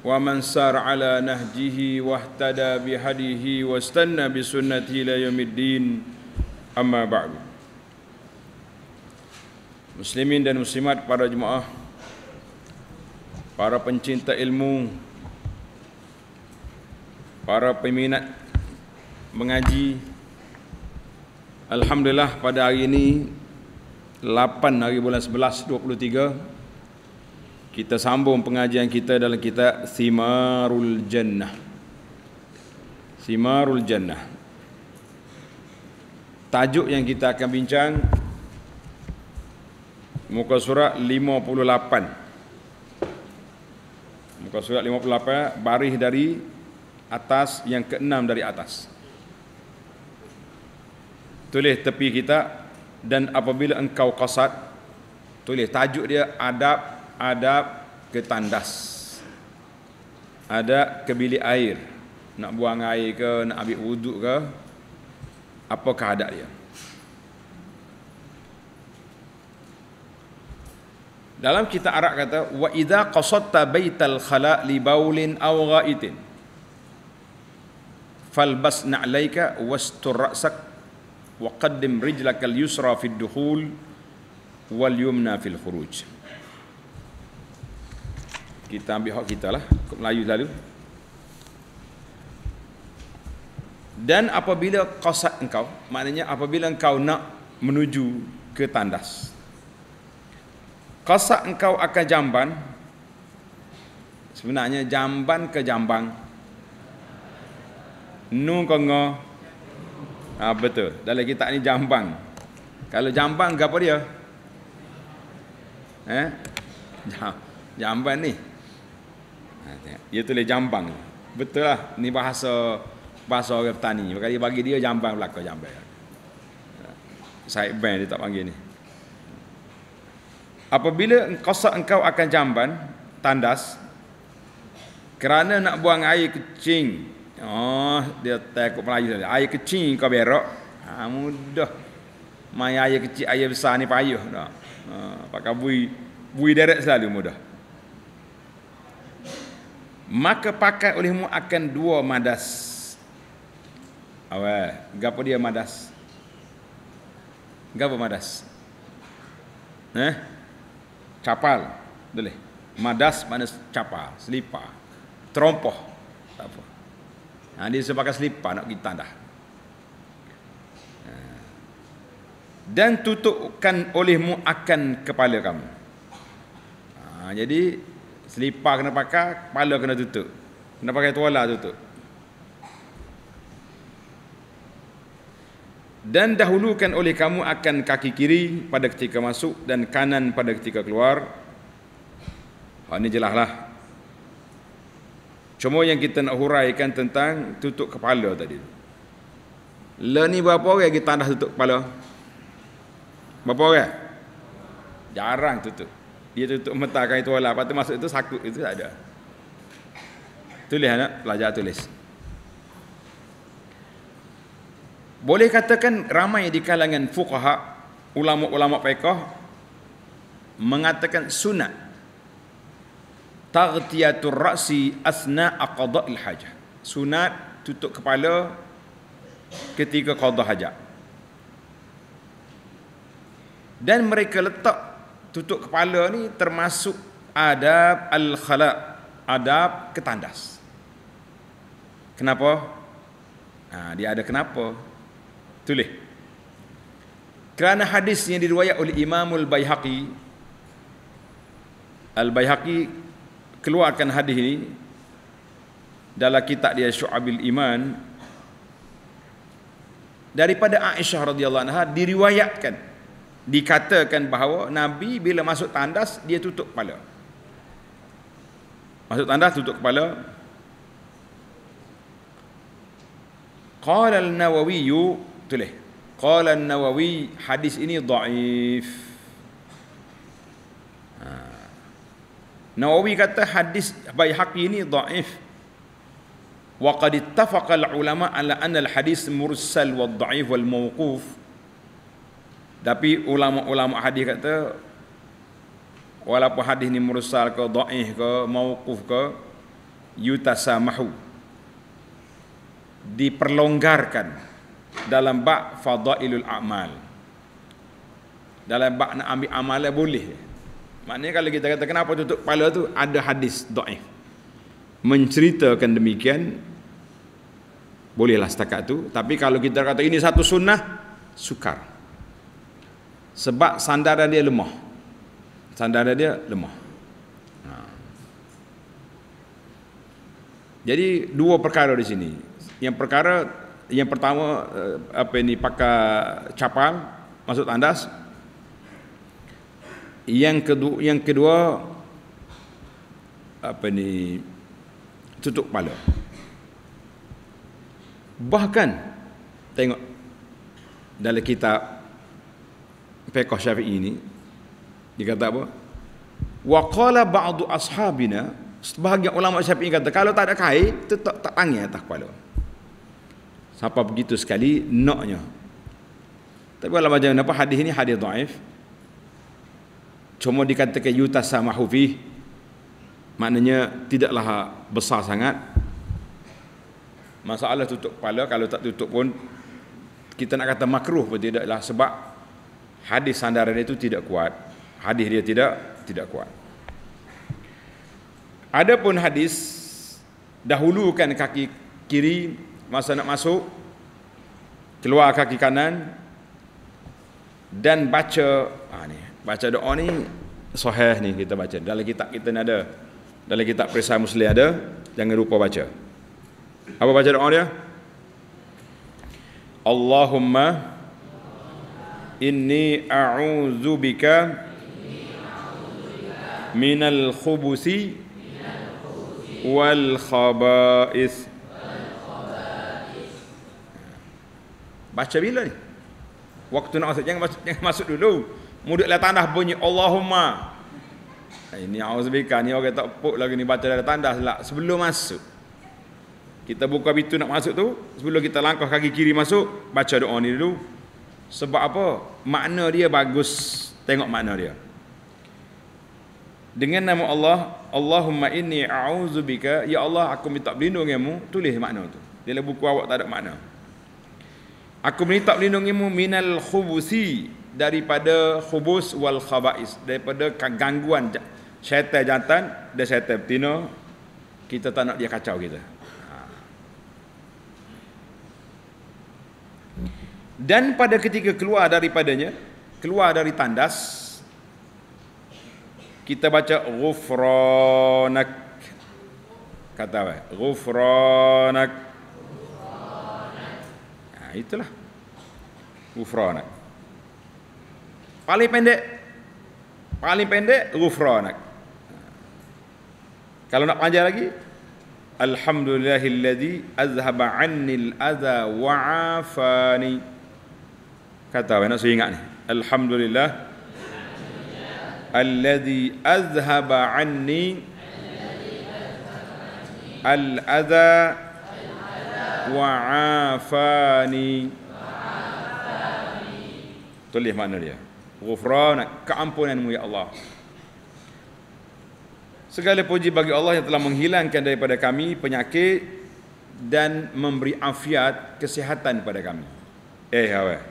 wa man sar ala nahjihi wahtada bihadihi wastanna bisunnati ila yaumiddin amma ba'du muslimin dan muslimat para jemaah para pencinta ilmu para peminat mengaji alhamdulillah pada hari ini 8 hari bulan 11 kita sambung pengajian kita dalam kitab Simarul Jannah. Simarul Jannah. Tajuk yang kita akan bincang muka surat 58. Muka surat 58 baris dari atas yang keenam dari atas. Tulis tepi kita dan apabila engkau kasat tulis tajuk dia adab adab ke tandas adab ke bilik air nak buang air ke nak ambil wuduk ke apakah adab dia dalam kitab Arab kata wa idza qasatta baital khala li baulin aw ghaitin falbas na'laika wastur ra'sak waqaddim rijlaka al-yusra fi ad-dukhul wal yumna fil khuruj kita ambil hak kita lah kot Melayu lalu. dan apabila qasad engkau maknanya apabila engkau nak menuju ke tandas qasad engkau akan jamban sebenarnya jamban ke jambang Nung kongo ha, betul dalam kita ni jambang kalau jambang ke apa dia eh jamban ni Ha, dia tulis jambang. Betul lah. Ini bahasa bahasa orang petani. Bagi bagi dia jambang belakang jambang. Ha. Saib Ben dia tak panggil ni. Apabila engkau engkau akan jamban tandas kerana nak buang air kecing. Oh, dia takut Melayu Air kecing kau berok. Ha, mudah. Main air kecil, air besar ni payuh. Ha, pakai bui, bui derek selalu mudah maka pakai olehmu akan dua madas awal gapo dia madas gapo madas eh capal boleh madas mana capal selipa terompoh tak apa ha dia sepakai selipa nak pergi tandah ha. dan tutupkan olehmu akan kepala kamu ha, jadi Selipar kena pakai, kepala kena tutup. Kena pakai tuala tutup. Dan dahulukan oleh kamu akan kaki kiri pada ketika masuk dan kanan pada ketika keluar. Ha, ini lah. Cuma yang kita nak huraikan tentang tutup kepala tadi. Lah ni berapa orang yang kita tanda tutup kepala? Berapa orang? Jarang tutup dia tutup metakan itu wala lepas tu masuk itu sakut itu tak ada tulis anak pelajar tulis boleh katakan ramai di kalangan fuqaha ulama-ulama fiqh mengatakan sunat taghtiyatur ra'si asna aqda'il hajah sunat tutup kepala ketika qada hajat dan mereka letak tutup kepala ni termasuk adab al-khala adab ketandas kenapa ha, dia ada kenapa tulis kerana hadis yang diriwayat oleh Imam Al-Baihaqi Al-Baihaqi keluarkan hadis ini dalam kitab dia Syu'abil Iman daripada Aisyah radhiyallahu anha diriwayatkan dikatakan bahawa Nabi bila masuk tandas dia tutup kepala masuk tandas tutup kepala qala al-nawawi tulis qala al-nawawi hadis ini dhaif ha. Nawawi kata hadis Baihaqi ini dhaif wa qad ittafaqa al-ulama ala anna al-hadis mursal wa dhaif wal mawquf tapi ulama-ulama hadis kata walaupun hadis ni mursal ke dhaif ke mauquf ke yutasamahu diperlonggarkan dalam bab fadailul amal. Dalam bab nak ambil amalan boleh. Maknanya kalau kita kata kenapa tutup kepala tu ada hadis dhaif menceritakan demikian bolehlah setakat tu tapi kalau kita kata ini satu sunnah sukar sebab sandaran dia lemah sandaran dia lemah ha. jadi dua perkara di sini yang perkara yang pertama eh, apa ini pakai capang masuk tandas yang kedua yang kedua apa ni tutup kepala bahkan tengok dalam kitab fiqh syafi'i ini dia kata apa waqala ba'du ashabina sebahagian ulama syafi'i kata kalau tak ada kain tetap tak tangan atas kepala siapa begitu sekali naknya tapi kalau macam apa hadis ini hadis dhaif cuma dikatakan yuta sama fi maknanya tidaklah besar sangat masalah tutup kepala kalau tak tutup pun kita nak kata makruh pun tidaklah sebab hadis sandaran itu tidak kuat hadis dia tidak tidak kuat adapun hadis dahulukan kaki kiri masa nak masuk keluar kaki kanan dan baca ah ni baca doa ni sahih ni kita baca dalam kitab kita ni ada dalam kitab perisai muslim ada jangan lupa baca apa baca doa dia Allahumma inni a'udzu bika min al-khubusi wal khaba'is baca bila ni waktu nak masuk jangan masuk jangan masuk dulu mudahlah tandas bunyi Allahumma ini eh, bika. ni orang tak puk lagi ni baca dari tandas lah sebelum masuk kita buka pintu nak masuk tu sebelum kita langkah kaki kiri masuk baca doa ni dulu sebab apa? Makna dia bagus. Tengok makna dia. Dengan nama Allah, Allahumma inni a'udzubika, ya Allah aku minta perlindungan tulis makna tu. Dalam buku awak tak ada makna. Aku minta perlindunganmu minal khubusi daripada khubus wal khaba'is, daripada gangguan syaitan jantan dan syaitan betina. Kita tak nak dia kacau kita. dan pada ketika keluar daripadanya keluar dari tandas kita baca ghufranak kata apa ghufranak nah, ha, itulah ghufranak paling pendek paling pendek ghufranak ha. kalau nak panjang lagi alhamdulillahilladzi azhaba anni al-adha wa'afani kata apa nak saya ingat ni alhamdulillah alladhi azhaba anni al-adha wa'afani tulis makna dia ghufran keampunanmu ya Allah segala puji bagi Allah yang telah menghilangkan daripada kami penyakit dan memberi afiat kesihatan pada kami eh awak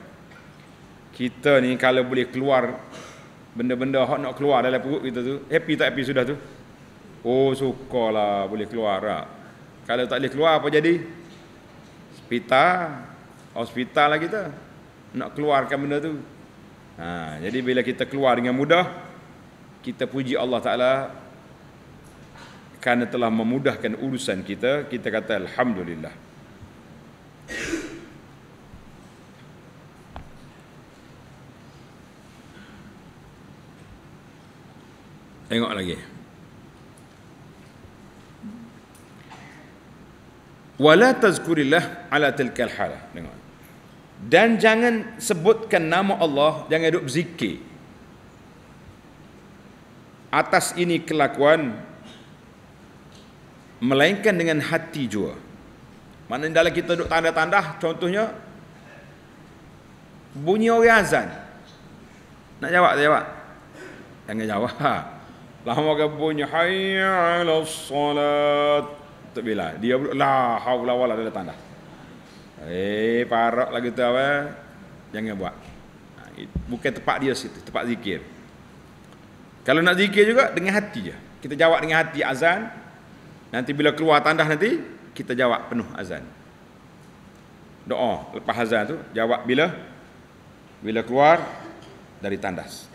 kita ni kalau boleh keluar benda-benda hot nak keluar dalam perut kita tu happy tak happy sudah tu oh sukalah boleh keluar tak ah. kalau tak boleh keluar apa jadi hospital hospital lah kita nak keluarkan benda tu ha, jadi bila kita keluar dengan mudah kita puji Allah Ta'ala kerana telah memudahkan urusan kita kita kata Alhamdulillah Tengok lagi. Wala tazkurillah ala tilkal hala. Tengok. Dan jangan sebutkan nama Allah, jangan duduk berzikir. Atas ini kelakuan melainkan dengan hati jua. Mana dalam kita duduk tanda-tanda contohnya bunyi azan. Nak jawab tak jawab? Jangan jawab. Ha. Lama orang bunyi hayya ala salat. Tak bila dia la haula wala ada tanda. Eh parok lagi tu apa? Jangan buat. Ha, bukan tempat dia situ, tempat zikir. Kalau nak zikir juga dengan hati je. Kita jawab dengan hati azan. Nanti bila keluar tanda nanti kita jawab penuh azan. Doa lepas azan tu jawab bila bila keluar dari tandas.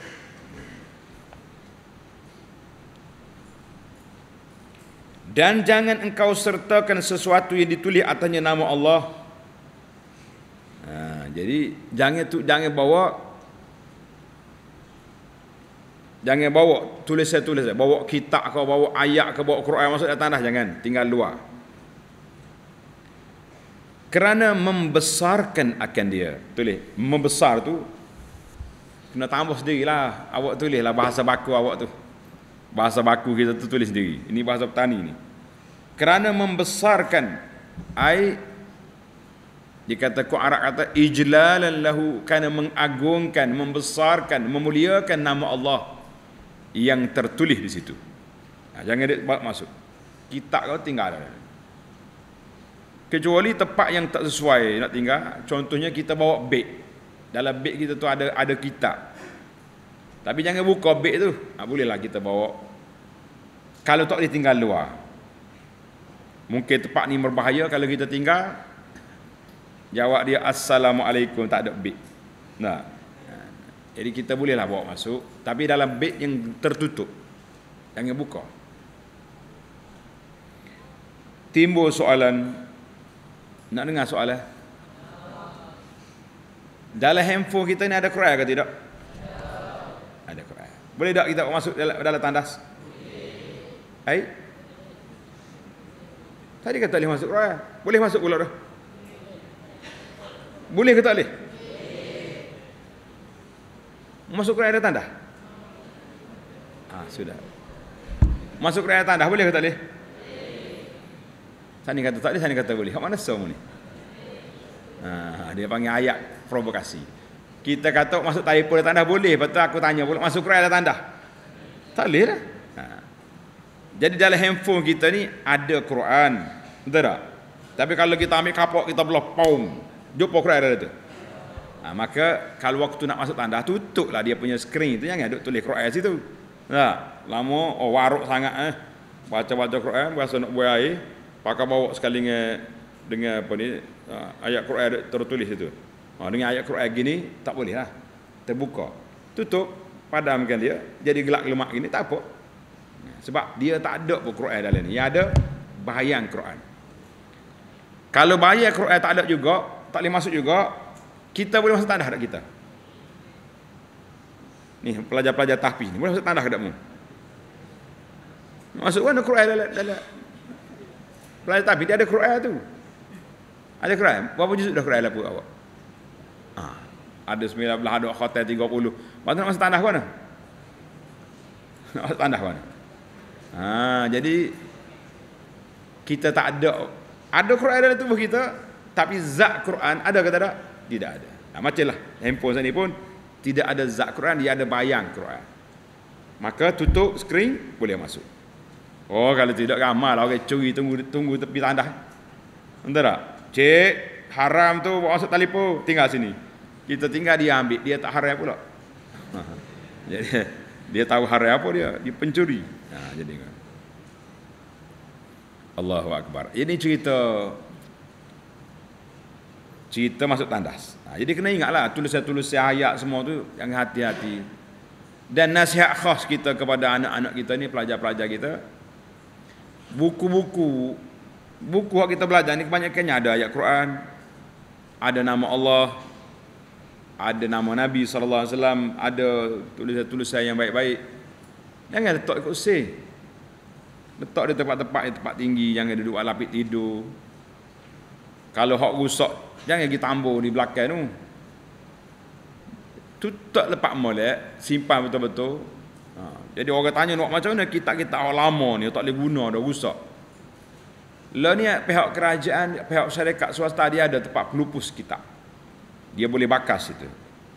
dan jangan engkau sertakan sesuatu yang ditulis atasnya nama Allah ha, jadi jangan tu jangan bawa jangan bawa tulis saya tulis saya bawa kitab kau bawa ayat kau bawa Quran masuk datang dah jangan tinggal luar kerana membesarkan akan dia tulis membesar tu kena tambah sendirilah awak tulislah bahasa baku awak tu bahasa baku kita tu tulis sendiri ini bahasa petani ni kerana membesarkan air dia kata arak kata ijlalan lahu kerana mengagungkan membesarkan memuliakan nama Allah yang tertulis di situ nah, jangan dia masuk kita kau tinggal kecuali tempat yang tak sesuai nak tinggal contohnya kita bawa beg dalam beg kita tu ada ada kitab tapi jangan buka beg tu ha, bolehlah kita bawa kalau tak boleh tinggal luar mungkin tempat ni berbahaya kalau kita tinggal jawab dia assalamualaikum tak ada bit nah jadi kita bolehlah bawa masuk tapi dalam bit yang tertutup jangan buka timbul soalan nak dengar soalan eh? dalam handphone kita ni ada Quran ke tidak? Ada Quran. Boleh tak kita masuk dalam, dalam tandas? Hai? Tadi kata boleh masuk raya. Boleh masuk pula dah. Boleh ke tak boleh? Masuk raya ada tanda. Ah ha, sudah. Masuk raya ada tanda, boleh ke tak boleh? Sani kata tak boleh, Sani kata boleh. Kat mana semua ni? Ha, dia panggil ayat provokasi. Kita kata masuk tayar pun datang dah boleh. Lepas aku tanya pula masuk raya ada tanda? Tak boleh lah. Jadi dalam handphone kita ni ada Quran. Betul tak? Tapi kalau kita ambil kapok kita belah paum. Jumpa Quran ada tu. Ha, maka kalau waktu nak masuk tanda tutuplah dia punya skrin tu jangan duk tulis Quran situ. Nah, ha, lama oh, waruk sangat eh. Baca-baca Quran rasa nak buai air, pakai bawa sekali dengan dengan apa ni ha, ayat Quran tertulis itu. Ha, dengan ayat Quran gini tak boleh lah. Terbuka. Tutup, padamkan dia. Jadi gelak lemak gini tak apa. Sebab dia tak ada pun Quran dalam ni. Yang ada bayang Quran. Kalau bayang Quran tak ada juga, tak boleh masuk juga, kita boleh masuk tanda hadap kita. Ni pelajar-pelajar tahfiz ni boleh masuk tanda mu. Masuk mana Quran dalam dalam pelajar tahfiz dia ada Quran tu. Ada Quran. Berapa juzuk dah Quran lah pun awak? Ha. Ada 19 ada khatam 30. Mana nak masuk tanda mana? Nak masuk tanda mana? Ha, jadi kita tak ada ada Quran dalam tubuh kita tapi zat Quran ada ke tak ada? Tidak ada. Nah, ha, macam lah handphone sini pun tidak ada zat Quran dia ada bayang Quran. Maka tutup skrin boleh masuk. Oh kalau tidak ramai lah orang curi tunggu tunggu tepi tandas. Entah tak? Cik haram tu buat masuk telefon tinggal sini. Kita tinggal dia ambil dia tak haram pula. Jadi dia tahu hari apa dia? Dia pencuri. Ha, jadi kan. Allahu Akbar. Ini cerita cerita masuk tandas. Ha, jadi kena ingatlah tulis tulisan ayat semua tu yang hati-hati. Dan nasihat khas kita kepada anak-anak kita ni pelajar-pelajar kita buku-buku buku yang kita belajar ni kebanyakannya ada ayat Quran, ada nama Allah, ada nama Nabi SAW, ada tulisan-tulisan yang baik-baik. Jangan letak ikut usir. Letak di tempat-tempat yang tempat tinggi, jangan duduk alapit tidur. Kalau hak rusak, jangan pergi tambur di belakang tu. Tutup lepak molek, simpan betul-betul. Ha. Jadi orang tanya nak macam mana kita kita orang lama ni tak boleh guna dah rusak. Lah ni pihak kerajaan, pihak syarikat swasta dia ada tempat pelupus kita dia boleh bakas itu.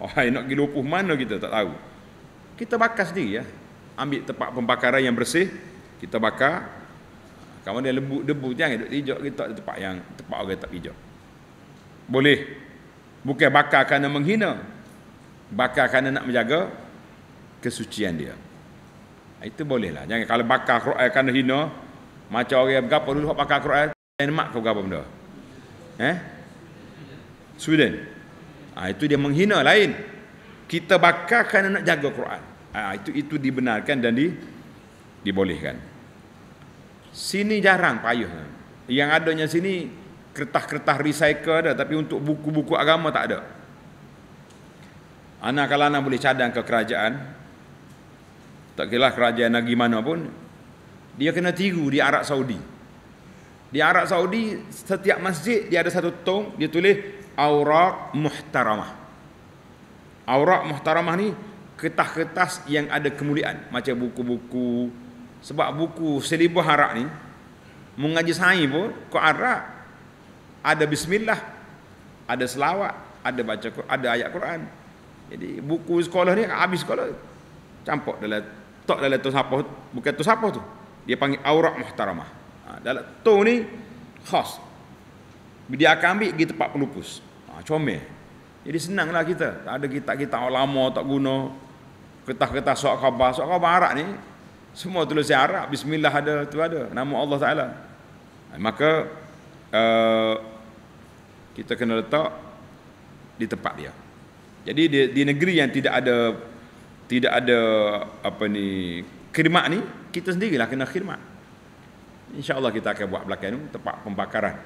Oh, hai, nak pergi lupuh mana kita tak tahu. Kita bakas sendiri ya. Ambil tempat pembakaran yang bersih, kita bakar. Kalau dia lembut debu jangan hidup hijau kita di tempat yang tempat orang tak hijau. Boleh. Bukan bakar kerana menghina. Bakar kerana nak menjaga kesucian dia. Itu bolehlah. Jangan kalau bakar Quran kerana hina, macam orang yang berapa dulu bakar Quran, dan mak kau gapo benda. Eh? Sweden ha, itu dia menghina lain kita bakar kerana nak jaga Quran ha, itu itu dibenarkan dan di, dibolehkan sini jarang payuh yang adanya sini kertas-kertas recycle ada tapi untuk buku-buku agama tak ada anak kalau anak boleh cadang ke kerajaan tak kira lah kerajaan lagi mana pun dia kena tiru di Arab Saudi di Arab Saudi setiap masjid dia ada satu tong dia tulis aurak muhtaramah. Aurak muhtaramah ni kertas-kertas yang ada kemuliaan macam buku-buku sebab buku selibah harak ni mengaji Sahih pun ke arak ada bismillah ada selawat ada baca ada ayat Quran jadi buku sekolah ni habis sekolah campur dalam tok dalam tu siapa bukan tu siapa tu dia panggil aurak muhtaramah ha, dalam tu ni khas dia akan ambil pergi tempat pelupus Ha, comel. Jadi senanglah kita. Tak ada kita kitab lama tak guna. Ketah-ketah soal khabar. Soal khabar Arab ni. Semua tulis Arab. Bismillah ada. tu ada. Nama Allah Ta'ala. Ha, maka. Uh, kita kena letak. Di tempat dia. Jadi di, di negeri yang tidak ada. Tidak ada. Apa ni. Khidmat ni. Kita sendirilah kena khidmat. Allah kita akan buat belakang tu Tempat Pembakaran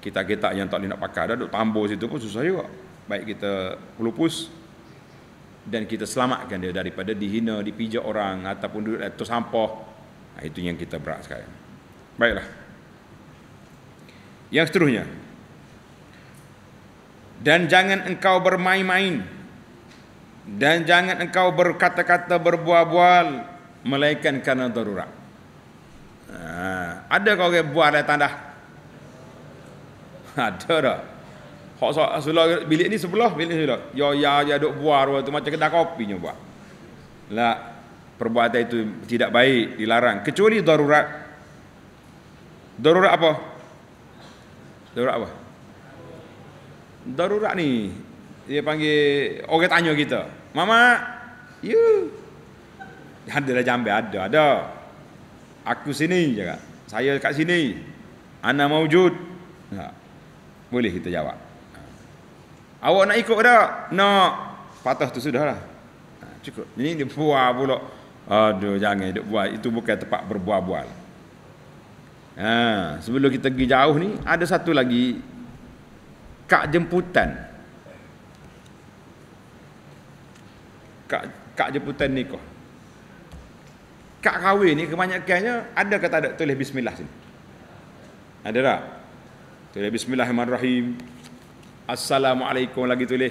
kita kita yang tak boleh nak pakai dah duk tambur situ pun susah juga baik kita lupus dan kita selamatkan dia daripada dihina dipijak orang ataupun duduk atas sampah nah, itu yang kita berat sekarang baiklah yang seterusnya dan jangan engkau bermain-main dan jangan engkau berkata-kata berbual-bual melainkan kerana darurat ha, ada kau yang buat ada tanda ada dah. Hak so, sebelah bilik ni sebelah bilik sebelah. Ya ya ya duk buar tu macam kedai kopi nya buat. Lah perbuatan itu tidak baik dilarang kecuali darurat. Darurat apa? Darurat apa? Darurat ni dia panggil orang tanya kita. Mama, you ya? ada lah jambe ada ada. Aku sini juga. Saya kat sini. Ana maujud. Nah. Ha. Boleh kita jawab. Awak nak ikut ke tak? Nak. Patah tu sudahlah. Ha, cukup. Ini dia buah pula. Aduh jangan duk buah. Itu bukan tempat berbuah-buah. Ha, sebelum kita pergi jauh ni ada satu lagi kak jemputan. Kak kak jemputan ni kok. Kak kahwin ni kebanyakannya ada kata tak ada tulis bismillah sini? Ada tak? Tulis bismillahirrahmanirrahim. Assalamualaikum lagi tulis.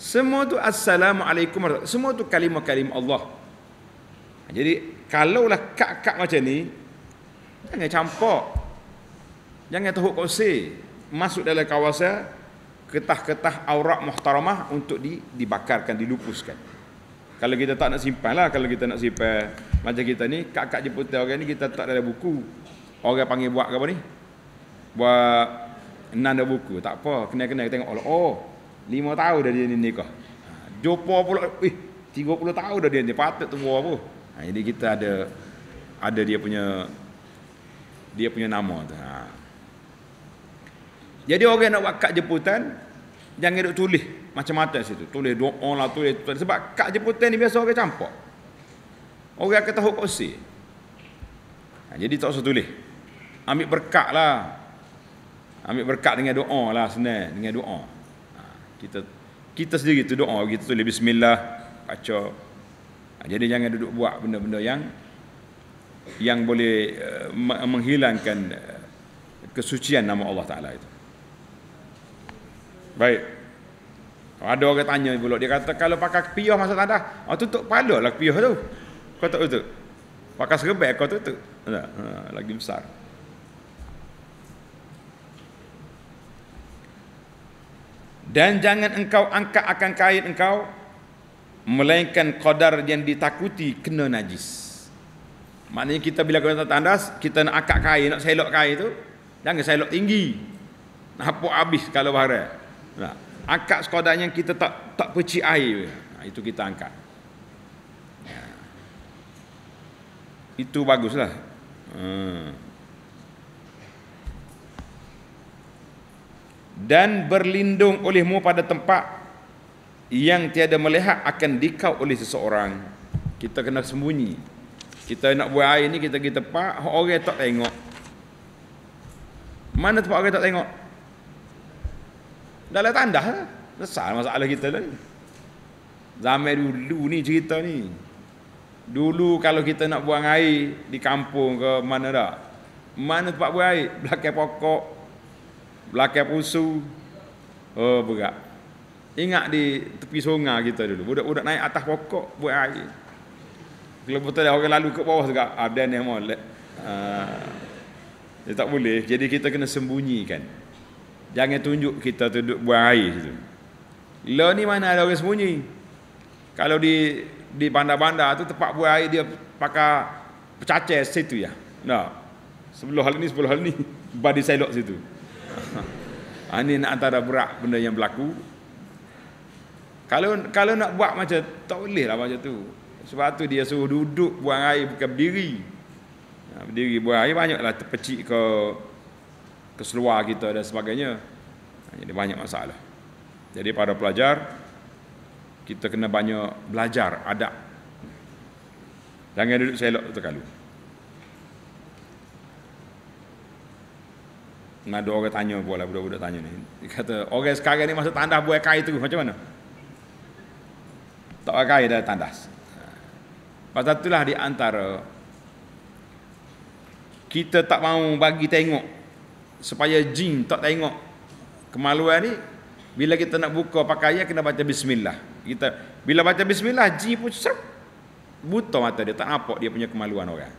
Semua tu assalamualaikum. Semua tu kalimah-kalimah Allah. Jadi kalaulah kak-kak macam ni jangan campur. Jangan tohok kursi masuk dalam kawasan ketah-ketah aurat muhtaramah untuk di, dibakarkan, dilupuskan. Kalau kita tak nak simpan lah, kalau kita nak simpan macam kita ni, kakak jemputan orang ni kita tak ada buku. Orang panggil buat apa ni? buat nan dak buku tak apa kena-kena tengok Allah oh 5 tahun dah dia ni nikah ha, jumpa pula eh 30 tahun dah dia ni patut tu apa ha, jadi kita ada ada dia punya dia punya nama tu ha. jadi orang nak buat kad jemputan jangan duk tulis macam-macam situ tulis doa lah tulis, tulis sebab kad jemputan ni biasa orang campak orang akan tahu kursi ha, jadi tak usah tulis ambil berkat lah ambil berkat dengan doa lah sebenarnya dengan doa ha, kita kita sendiri tu doa kita tulis bismillah baca ha, jadi jangan duduk buat benda-benda yang yang boleh uh, menghilangkan uh, kesucian nama Allah Ta'ala itu baik ada orang tanya pula dia kata kalau pakai kepiah masa tak oh, tutup kepala lah kepiah tu kau tak tutup pakai serbek kau tutup ha, lagi besar dan jangan engkau angkat akan kain engkau melainkan kadar yang ditakuti kena najis maknanya kita bila kena tandas kita nak angkat kain nak selok kain tu jangan selok tinggi hapuk habis kalau bahara nah, angkat sekadar yang kita tak tak peci air nah, itu kita angkat nah, ya. itu baguslah hmm. dan berlindung olehmu pada tempat yang tiada melihat akan dikau oleh seseorang kita kena sembunyi kita nak buat air ni kita pergi tempat orang tak tengok mana tempat orang tak tengok dah lah tanda ha? besar masalah kita lagi zaman dulu ni cerita ni dulu kalau kita nak buang air di kampung ke mana dah mana tempat buang air belakang pokok belakang pusu oh berat ingat di tepi sungai kita dulu budak-budak naik atas pokok buat air kalau betul orang lalu ke bawah juga ada ah, ni molek ah, dia tak boleh jadi kita kena sembunyikan jangan tunjuk kita tu duduk buang air situ lo ni mana ada orang sembunyi kalau di di bandar-bandar tu tempat buang air dia pakai pecacai situ ya nah sebelum hal ni sebelum hal ni badi selok situ ha, ah, ini nak antara berak benda yang berlaku kalau kalau nak buat macam tak boleh lah macam tu sebab tu dia suruh duduk buang air bukan berdiri ha, berdiri buang air banyaklah terpecik ke ke seluar kita dan sebagainya ah, jadi banyak masalah jadi para pelajar kita kena banyak belajar adab jangan duduk selok tu kalau ada orang tanya pula lah, budak-budak tanya ni. Dia kata, orang sekarang ni masa tandas buat kai tu macam mana? Tak pakai dah tandas. Pasal itulah di antara kita tak mau bagi tengok supaya jin tak tengok kemaluan ni bila kita nak buka pakaian kena baca bismillah. Kita bila baca bismillah jin pun buta mata dia tak nampak dia punya kemaluan orang.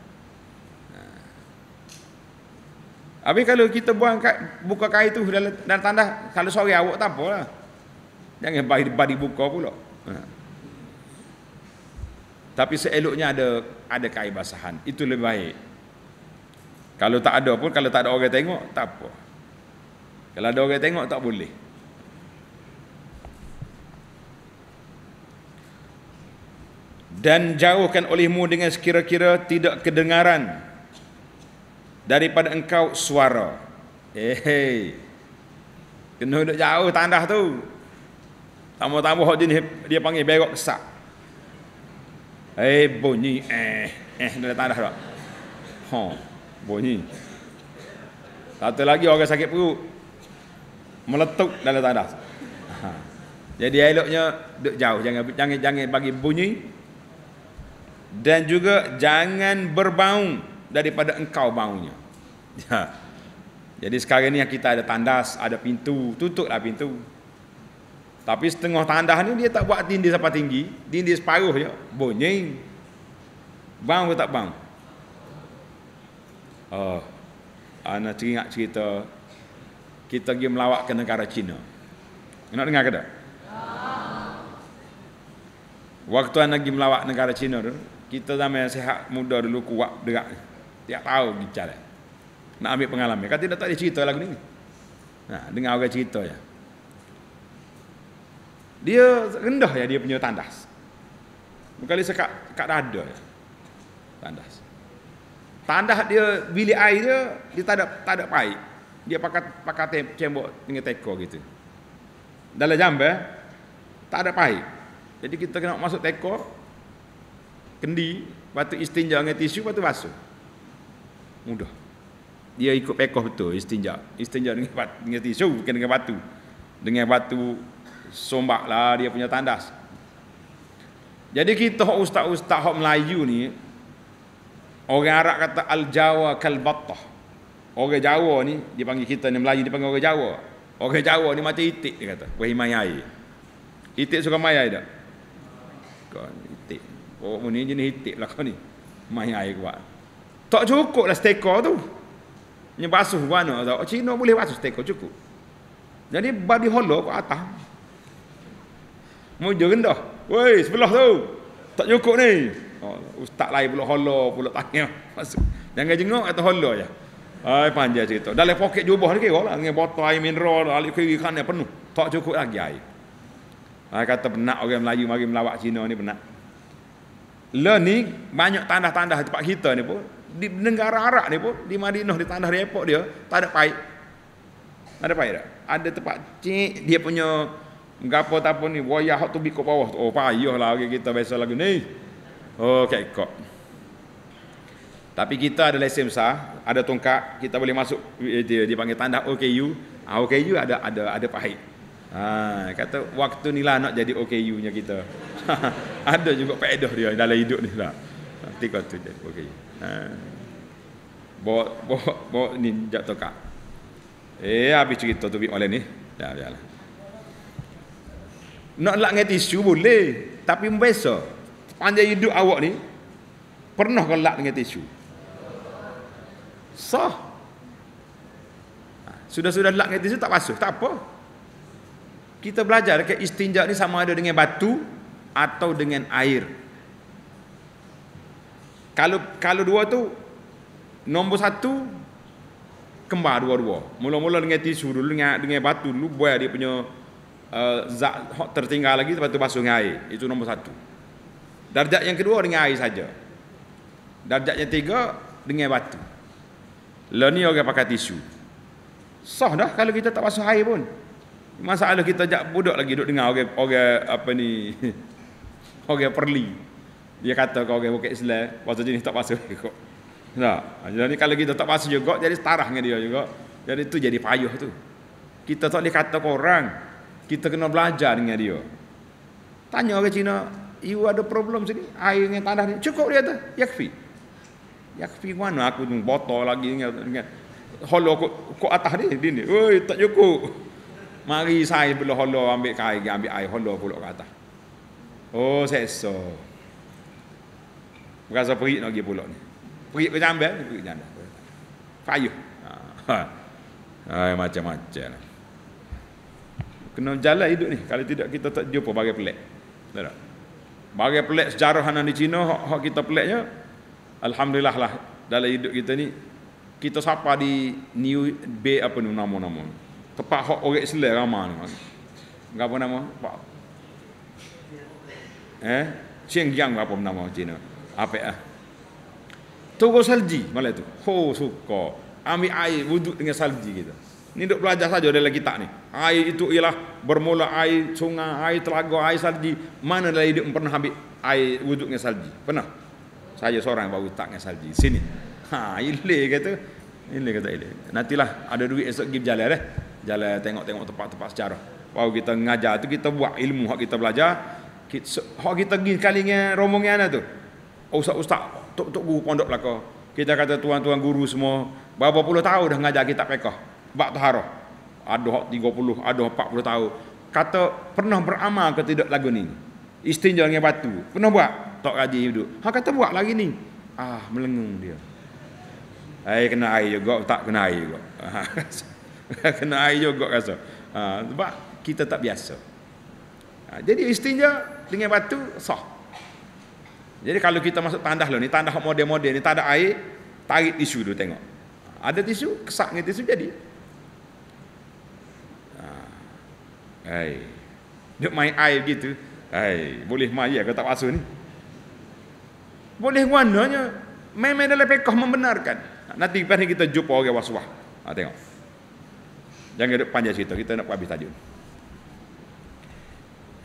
Tapi kalau kita buang buka kain tu dan tanda kalau sore awak tak apalah. Jangan bagi bagi buka pula. Ha. Tapi seeloknya ada ada kain basahan. Itu lebih baik. Kalau tak ada pun kalau tak ada orang tengok tak apa. Kalau ada orang tengok tak boleh. Dan jauhkan olehmu dengan sekira-kira tidak kedengaran daripada engkau suara. Eh, hey. kena duduk jauh tanda tu. Tamu-tamu hak jenis dia panggil berok kesak. Eh, hey, bunyi eh, eh, dalam tanda tak? Ha, bunyi. Satu lagi orang sakit perut. Meletup dalam tanda ha. Jadi eloknya duduk jauh jangan jangan jangan bagi bunyi dan juga jangan berbau daripada engkau maunya. Ya. Jadi sekarang ni kita ada tandas, ada pintu, tutuplah pintu. Tapi setengah tandas ni dia tak buat dinding sampai tinggi, dinding separuh je, bunyi. Bang atau tak bang? Oh, ana teringat cerita kita pergi melawat ke negara Cina. Nak dengar ke tak? Waktu anak pergi melawat negara Cina tu, kita zaman sehat muda dulu kuat derak. Tiap tahu pergi jalan. Nak ambil pengalaman. Kata dia tak ada cerita lagu ni. Nah, ha, dengar orang cerita ya. Dia rendah ya dia punya tandas. Bukan dia sekat kat dada ya. Tandas. Tandas dia bilik air dia dia tak ada tak ada paik. Dia pakai pakai tem, cembok dengan teko gitu. Dalam jambe tak ada paik. Jadi kita kena masuk teko kendi, batu istinja dengan tisu, batu basuh mudah dia ikut pekoh betul istinja istinja dengan batu dengan tisu bukan dengan batu dengan batu sombak lah dia punya tandas jadi kita ustaz-ustaz hok Melayu ni orang Arab kata al Jawa kal battah orang Jawa ni dipanggil kita ni Melayu dipanggil orang Jawa orang Jawa ni macam itik dia kata wahai mayai itik suka mayai tak kau itik oh ni jenis itik lah kau ni mayai kuat tak cukup lah steker tu. Ni basuh mana tak? Cina boleh basuh steker cukup. Jadi badi hollow, ke atas. Mujur dah, Woi, sebelah tu. Tak cukup ni. Oh, ustaz lain pula hollow, pula tanya. Masuk. Jangan jenguk atau holo je. Ai panjang cerita. Dalam poket jubah ni kira lah. Dengan botol air mineral, alik kiri kan penuh. Tak cukup lagi air. Ai kata penat orang Melayu mari melawat Cina ni Le ni banyak tanda-tanda tempat kita ni pun di negara Arab ni pun di Madinah di tanah repot dia tak ada pai ada pai tak ada tempat cik dia punya gapo tak pun ni wayah tu biko bawah tu oh payahlah okay, kita biasa lagu ni oh kek kok tapi kita ada lesen sah. ada tongkat kita boleh masuk eh, dia dipanggil tanda OKU ah, OKU ada ada ada pai ha, kata waktu ni lah nak jadi OKU nya kita ada juga pedah dia dalam hidup ni lah nanti kau tu jadi OKU okay. Eh, bawa bawa bawa ni jap tokak eh habis cerita tu oleh ni dah biarlah nak lak dengan tisu boleh tapi biasa panjang hidup awak ni pernah ke lak dengan tisu sah ha, sudah-sudah lak dengan tisu tak basuh tak apa kita belajar dekat istinja ni sama ada dengan batu atau dengan air kalau kalau dua tu nombor satu kembar dua-dua. Mula-mula dengan tisu dulu dengan dengan batu dulu buat dia punya eh, zak uh, tertinggal lagi sebab tu basuh dengan air. Itu nombor satu. Darjat yang kedua dengan air saja. Darjat yang tiga dengan batu. Lah ni orang pakai tisu. Sah dah kalau kita tak basuh air pun. Masalah kita jak budak lagi duduk dengar orang orang apa ni. Orang perli dia kata kau orang bukan Islam, puasa jenis tak pasal juga. Ha, nah, jadi kalau kita tak pasal juga jadi setarah dengan dia juga. Jadi itu jadi payah tu. Kita tak boleh kata ke orang, kita kena belajar dengan dia. Tanya orang Cina, you ada problem sini? Air dengan tanah ni cukup dia tu. Yakfi. Yakfi mana aku tu botol lagi dengan dengan holo kok atas dia dini. Oi, tak cukup. Mari saya belah holo ambil air, ambil air holo pulak kat atas. Oh, seso. Berasa perik nak pergi pulak ni. Perik berjambel, perik jambel. Payuh. Ha. Ha. macam-macam. Lah. Kena jalan hidup ni. Kalau tidak kita tak jumpa bagai pelik. Tak tak? Bagai pelik sejarah anak di Cina, hak, hak kita peliknya, Alhamdulillah lah dalam hidup kita ni, kita sapa di New Bay apa ni nama-nama. Tepat hak orang Islam ramah ni. Apa nama? Pak. Eh? Cheng Yang apa nama Cina? apa ah. Tunggu salji malah itu. Ho oh, suka. Ambil air wuduk dengan salji kita. Ini duk belajar saja dalam kita ni. Air itu ialah bermula air sungai, air telaga, air salji. Mana dalam hidup pernah habis air wuduk dengan salji? Pernah? Saya seorang baru tak dengan salji. Sini. Ha, ilih kata. Ilih kata ilih. Nantilah ada duit esok pergi berjalan eh. Jalan tengok-tengok tempat-tempat sejarah, Baru kita ngajar tu kita buat ilmu hak kita belajar. Kita, hak kita pergi sekali dengan rombongan tu. Oh, ustaz-ustaz, tok-tok guru pondok belaka. Kita kata tuan-tuan guru semua, berapa puluh tahun dah mengajar kita mereka. Bak taharah. Ada hak 30, ada hak 40 tahun. Kata pernah beramal ke tidak lagu ni? Istinja dengan batu. Pernah buat? Tok rajin hidup. Ha kata buat lagi ni. Ah, melengung dia. Air kena air juga, tak kena air juga. Ha, kena air juga rasa. Ha, sebab kita tak biasa. Ha, jadi istinja dengan batu sah. Jadi kalau kita masuk tandas loh ni tandas model-model ni tak ada air, tarik tisu dulu tengok. Ada tisu, kesak ni tisu jadi. Ha. Hai. Dia main air gitu. Hai, boleh mai aku ya tak rasa ni. Boleh warnanya main-main dalam pekah membenarkan. Nanti pas ni kita jumpa orang was-was. Ah, ha, tengok. Jangan ada panjang cerita, kita nak habis tajuk.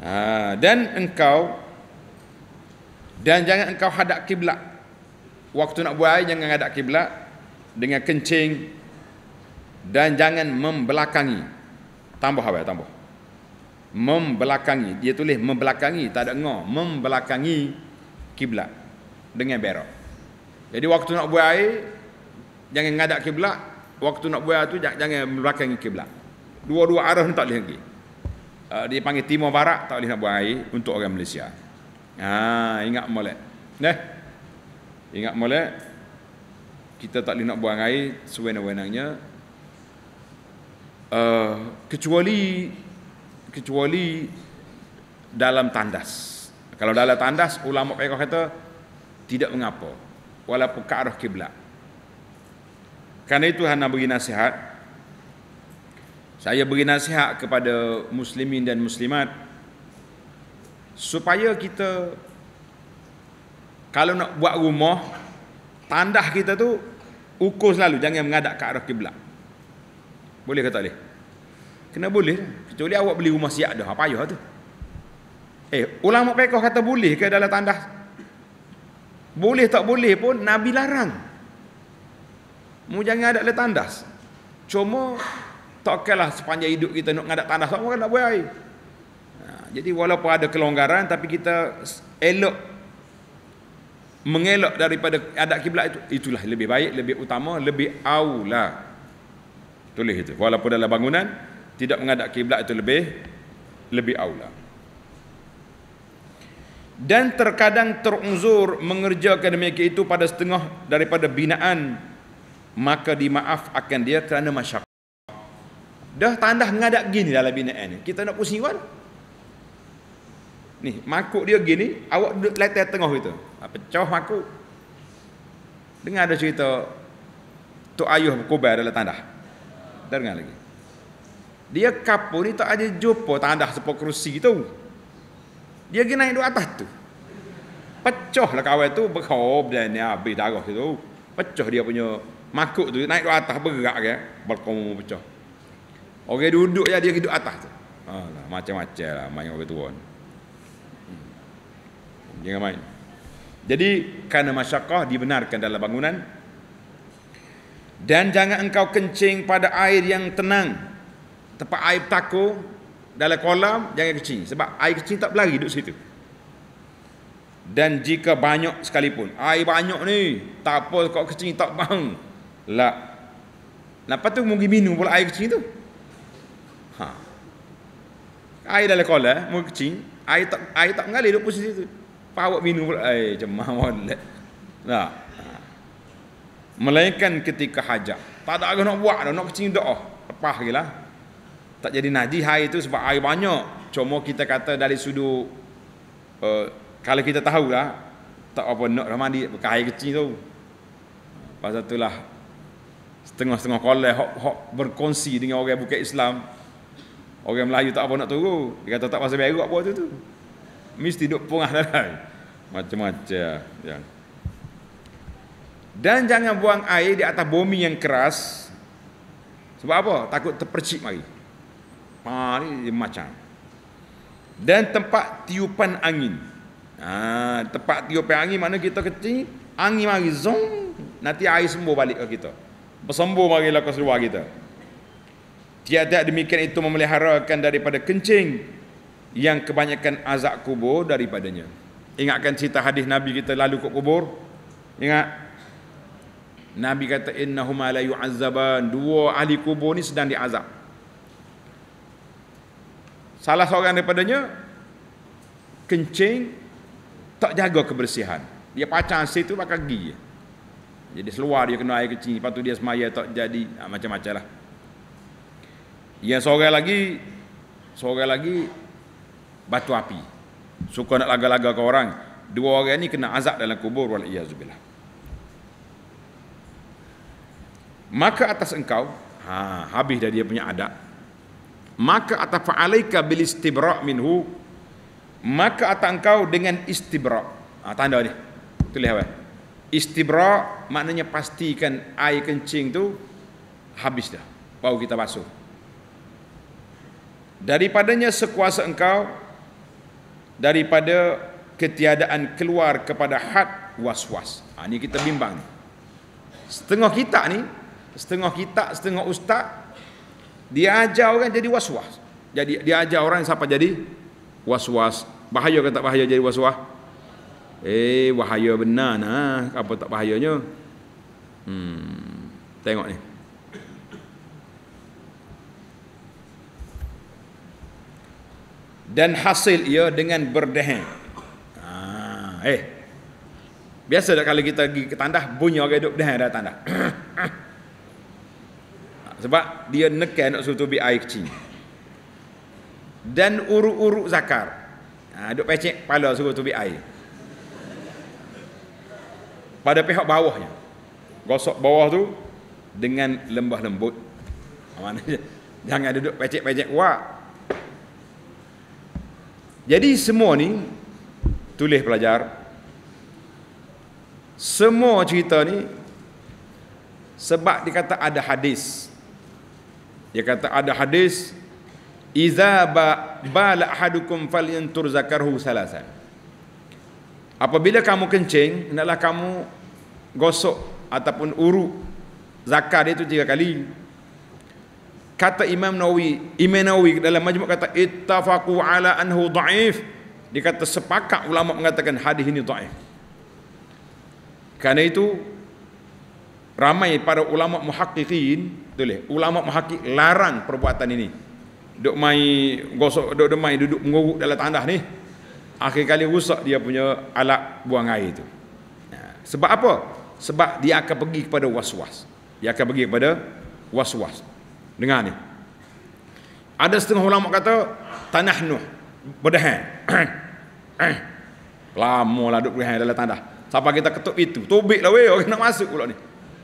Ha, dan engkau dan jangan engkau hadap kiblat waktu nak buai jangan hadap kiblat dengan kencing dan jangan membelakangi tambah apa tambah membelakangi dia tulis membelakangi tak ada ngah membelakangi kiblat dengan berak jadi waktu nak buai air jangan ngadap kiblat waktu nak buai tu jangan membelakangi kiblat dua-dua arah tak boleh lagi uh, dia panggil timur barat tak boleh nak buai untuk orang Malaysia Ha, ingat molek. Neh. Ingat molek. Kita tak boleh nak buang air sewenang-wenangnya. Uh, kecuali kecuali dalam tandas. Kalau dalam tandas ulama fiqh kata tidak mengapa walaupun ke arah kiblat. Karena itu hanya bagi nasihat saya beri nasihat kepada muslimin dan muslimat supaya kita kalau nak buat rumah tandah kita tu ukur selalu jangan mengadap ke arah kiblat boleh kata tak boleh kena boleh kecuali awak beli rumah siap dah apa ayah tu eh ulama fiqh kata boleh ke dalam tandah boleh tak boleh pun nabi larang mu jangan ada le tandas cuma takkanlah sepanjang hidup kita nak ngadap tandas tak nak buai jadi walaupun ada kelonggaran tapi kita elok mengelok daripada adat kiblat itu itulah lebih baik, lebih utama, lebih aula. Tulis itu. Walaupun dalam bangunan tidak menghadap kiblat itu lebih lebih aula. Dan terkadang terunzur mengerjakan demikian itu pada setengah daripada binaan maka dimaaf akan dia kerana masyarakat. Dah tandah ngadap gini dalam binaan ni. Kita nak pusing kan? Ni, makuk dia gini, awak duduk letak tengah itu. Ha, pecah makuk. Dengar ada cerita Tok Ayuh berkubar dalam tandah. Dengar lagi. Dia kapu ni tak ada jumpa tandah sepok kerusi tu. Dia pergi naik di atas tu. Pecah lah kawan tu, berkhob dan ni habis darah tu. Pecah dia punya makuk tu, naik di atas bergerak ke. Berkomu pecah. Orang duduk ya dia duduk atas tu. Alah, macam-macam lah main orang tua ni. Jangan main. Jadi kerana masyakah dibenarkan dalam bangunan. Dan jangan engkau kencing pada air yang tenang. Tempat air taku dalam kolam jangan kencing. Sebab air kencing tak berlari duduk situ. Dan jika banyak sekalipun. Air banyak ni. Tak apa kau kencing tak bang. Lah. Kenapa tu mungkin minum pula air kencing tu? Ha. Air dalam kolam mungkin kencing. Air tak air tak mengalir duduk posisi situ. Pak awak minum pula air cemah molek. Nah. Melainkan ketika hajat. Tak ada apa nak buat nak kecil doa. Lepas lagi lah. Tak jadi naji hari itu sebab air banyak. Cuma kita kata dari sudut, uh, kalau kita tahu lah, tak apa nak dah mandi, bukan air kecil tu. Pasal itulah, setengah-setengah kolej, hok, hok berkongsi dengan orang bukan Islam. Orang Melayu tak apa nak turun. Dia kata tak pasal berak buat tu tu mesti duk pungah dalam macam-macam ya. dan jangan buang air di atas bumi yang keras sebab apa takut terpercik mari ha ini macam dan tempat tiupan angin ha, tempat tiupan angin mana kita kecil angin mari zong nanti air sembuh balik ke kita bersembuh mari lah ke seluar kita tiada demikian itu memeliharakan daripada kencing yang kebanyakan azab kubur daripadanya. Ingatkan cerita hadis Nabi kita lalu ke kubur. Ingat Nabi kata innahuma la yu'azzaban dua ahli kubur ni sedang diazab. Salah seorang daripadanya kencing tak jaga kebersihan. Dia pacang asyik tu pakai gigi. Jadi seluar dia kena air kencing, lepas tu dia semaya tak jadi ha, macam macam lah Yang seorang lagi seorang lagi batu api. Suka nak laga-laga ke orang. Dua orang ni kena azab dalam kubur wal iazubillah. Maka atas engkau, ha, habis dah dia punya adab. Maka atas fa'alaika bil istibra' minhu. Maka atas engkau dengan istibra'. Ha, tanda ni Tulis apa? Istibra' maknanya pastikan air kencing tu habis dah. Bau kita basuh. Daripadanya sekuasa engkau daripada ketiadaan keluar kepada had was-was. Ha, ini kita bimbang ni. Setengah kita ni, setengah kita, setengah ustaz, dia ajar orang jadi was-was. Jadi dia ajar orang siapa jadi was-was. Bahaya ke tak bahaya jadi was-was? Eh, bahaya benar nah. Apa tak bahayanya? Hmm, tengok ni. dan hasil ia dengan berdehem. Ah, ha, eh. Biasa tak kalau kita pergi ke tandas bunyi orang hidup dehem dah tandas. Ha, sebab dia neken nak suruh tubi air kecil. Dan uruk-uruk zakar. Ha, duduk pecek kepala suruh tubi air. Pada pihak bawahnya. Gosok bawah tu dengan lembah lembut. Ha, Mana Jangan duduk pecek-pecek kuat. -pecek. Jadi semua ni tulis pelajar semua cerita ni sebab dikata ada hadis. Dia kata ada hadis iza ba bal ahadukum falyantur zakarhu salasan. Apabila kamu kencing, hendaklah kamu gosok ataupun uruk zakar dia itu tiga kali kata Imam Nawawi Imam Nawawi dalam majmuk kata ittafaqu ala anhu dhaif dikata sepakat ulama mengatakan hadis ini dhaif kerana itu ramai para ulama muhakkikin boleh ulama muhakkik larang perbuatan ini duk mai gosok duk demai duduk menguruk dalam tandas ni akhir kali rusak dia punya alat buang air itu ha, sebab apa sebab dia akan pergi kepada waswas. was dia akan pergi kepada waswas. was Dengar ni. Ada setengah ulama kata tanah Nuh berdehan. Lama lah duduk berdehan dalam tanah. Sampai kita ketuk itu. Tobik lah weh orang nak masuk pulak ni.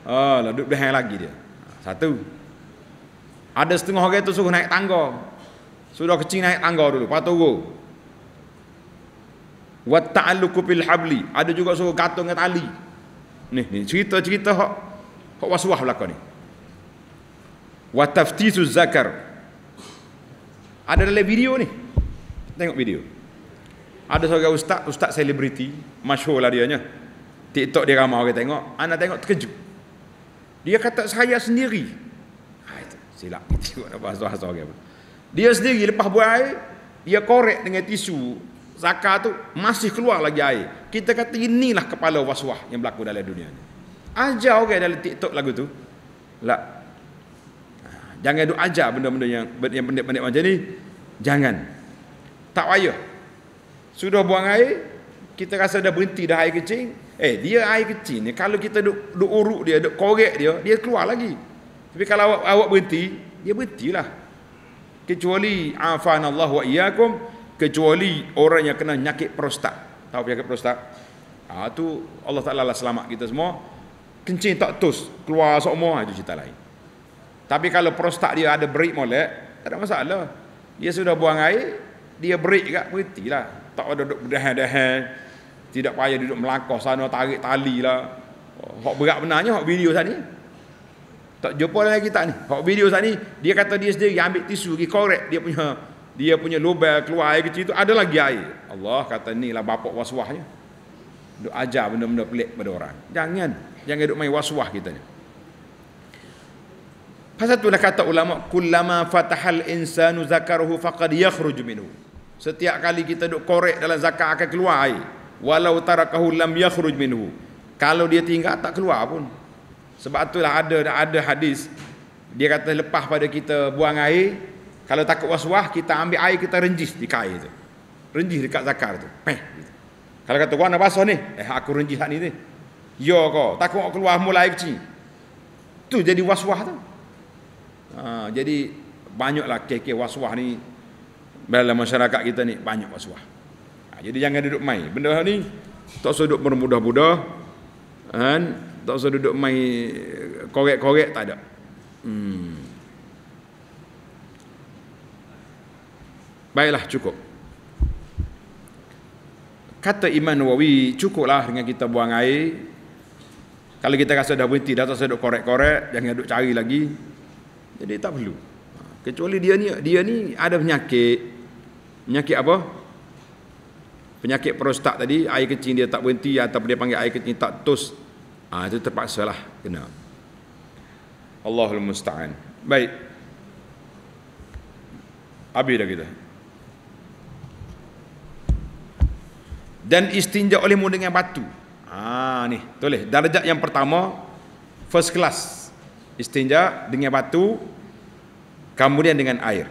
Oh, lah duduk berdehan lagi dia. Satu. Ada setengah orang tu suruh naik tangga. Sudah kecil naik tangga dulu. Lepas tu go. Wa ta'alluqu habli. Ada juga suruh gantung dengan tali. Ni, ni cerita-cerita hak hak waswah belaka ni wa taftisu zakar ada dalam video ni tengok video ada seorang ustaz ustaz selebriti masyhur lah dianya TikTok dia ramai orang tengok ana tengok terkejut dia kata saya sendiri ha, itu, silap tengok apa bahasa bahasa orang pun dia sendiri lepas buat air dia korek dengan tisu zakar tu masih keluar lagi air kita kata inilah kepala waswah yang berlaku dalam dunia ni ajar orang dalam TikTok lagu tu lah Jangan duk ajar benda-benda yang yang pendek-pendek macam ni. Jangan. Tak payah. Sudah buang air, kita rasa dah berhenti dah air kecil. Eh, dia air kecil ni kalau kita duk duk uruk dia, duk korek dia, dia keluar lagi. Tapi kalau awak, awak berhenti, dia berhentilah. Kecuali Allah wa iyyakum, kecuali orang yang kena nyakit prostat. Tahu penyakit prostat? Ah ha, tu Allah Taala lah selamat kita semua. Kencing tak terus keluar semua ah, itu cerita lain. Tapi kalau prostat dia ada break molek, tak ada masalah. Dia sudah buang air, dia break kat berhenti lah. Tak ada duduk berdahan-dahan. Tidak payah duduk melangkah sana, tarik tali lah. Hak berat benarnya, hak video tadi. Tak jumpa lagi kita ni. Hak video tadi, dia kata dia sendiri ambil tisu, pergi korek dia punya dia punya lubang keluar air kecil tu ada lagi air. Allah kata ni lah bapak waswahnya. Duk ajar benda-benda pelik pada orang. Jangan, jangan duk main waswah kita ni. Pasal tu itulah kata ulama kullama fatahal insanu zakaruhu faqad yakhruju minhu. Setiap kali kita duk korek dalam zakat akan keluar air. Walau tarakahu lam yakhruj minhu. Kalau dia tinggal tak keluar pun. Sebab itulah ada ada hadis dia kata lepas pada kita buang air kalau takut waswah kita ambil air kita renjis di kain tu. Renjis dekat zakar tu. Peh. Kalau kata gua nak basuh ni, eh aku renjis hak ni ni. Yo kau, takut keluar mulai kecil. Tu jadi waswah tu. Ha, jadi banyaklah keke waswah ni dalam masyarakat kita ni banyak waswah. Ha, jadi jangan duduk main. Benda ni tak usah duduk bermudah-mudah. Kan? Tak usah duduk main eh, korek-korek tak ada. Hmm. Baiklah cukup. Kata Imam Nawawi, cukuplah dengan kita buang air. Kalau kita rasa dah berhenti, dah tak usah korek-korek, jangan duduk cari lagi. Jadi tak perlu. Ha, kecuali dia ni dia ni ada penyakit. Penyakit apa? Penyakit prostat tadi, air kencing dia tak berhenti ataupun dia panggil air kencing tak tos. Ah ha, itu terpaksa lah kena. Allahul musta'an. Baik. Habis dah kita. Dan istinja olehmu dengan batu. Ah ha, ni, tulis darjat yang pertama first class istinja dengan batu kemudian dengan air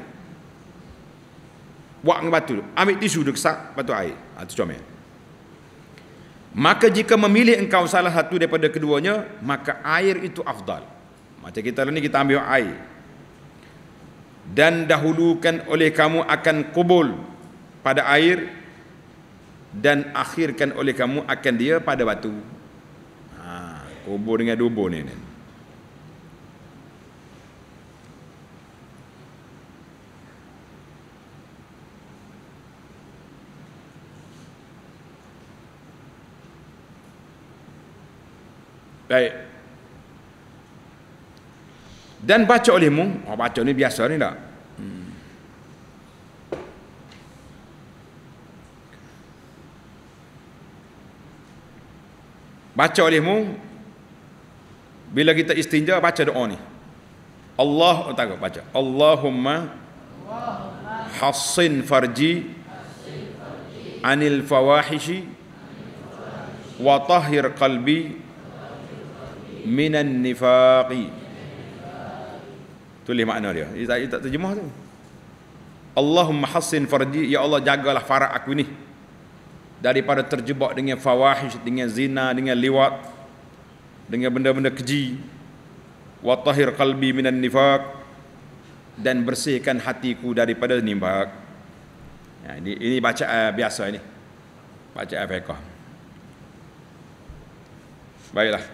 buat dengan batu ambil tisu dia kesak batu air itu ha, comel maka jika memilih engkau salah satu daripada keduanya maka air itu afdal macam kita lah ni kita ambil air dan dahulukan oleh kamu akan kubul pada air dan akhirkan oleh kamu akan dia pada batu ha, kubur dengan dubur ni, ni. Baik. Dan baca olehmu, oh, baca ni biasa ni tak? Hmm. Baca olehmu bila kita istinja baca doa ni. Allah oh, tak baca. Allahumma hassin farji anil fawahishi wa tahhir qalbi minan nifaqi tulis makna dia dia tak, tak terjemah tu Allahumma hassin farji ya Allah jagalah farak aku ni daripada terjebak dengan fawahish dengan zina dengan liwat dengan benda-benda keji wa tahir qalbi minan nifaq dan bersihkan hatiku daripada nifaq ya, ini ini bacaan uh, eh, biasa ini bacaan uh, fiqh baiklah